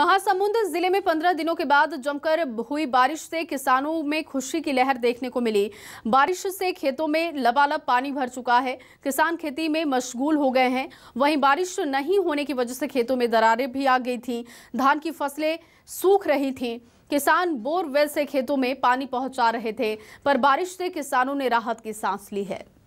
महासमुंद जिले में पंद्रह दिनों के बाद जमकर हुई बारिश से किसानों में खुशी की लहर देखने को मिली बारिश से खेतों में लबालब पानी भर चुका है किसान खेती में मशगूल हो गए हैं वहीं बारिश नहीं होने की वजह से खेतों में दरारें भी आ गई थीं धान की फसलें सूख रही थीं किसान बोरवेल से खेतों में पानी पहुंचा रहे थे पर बारिश से किसानों ने राहत की सांस ली है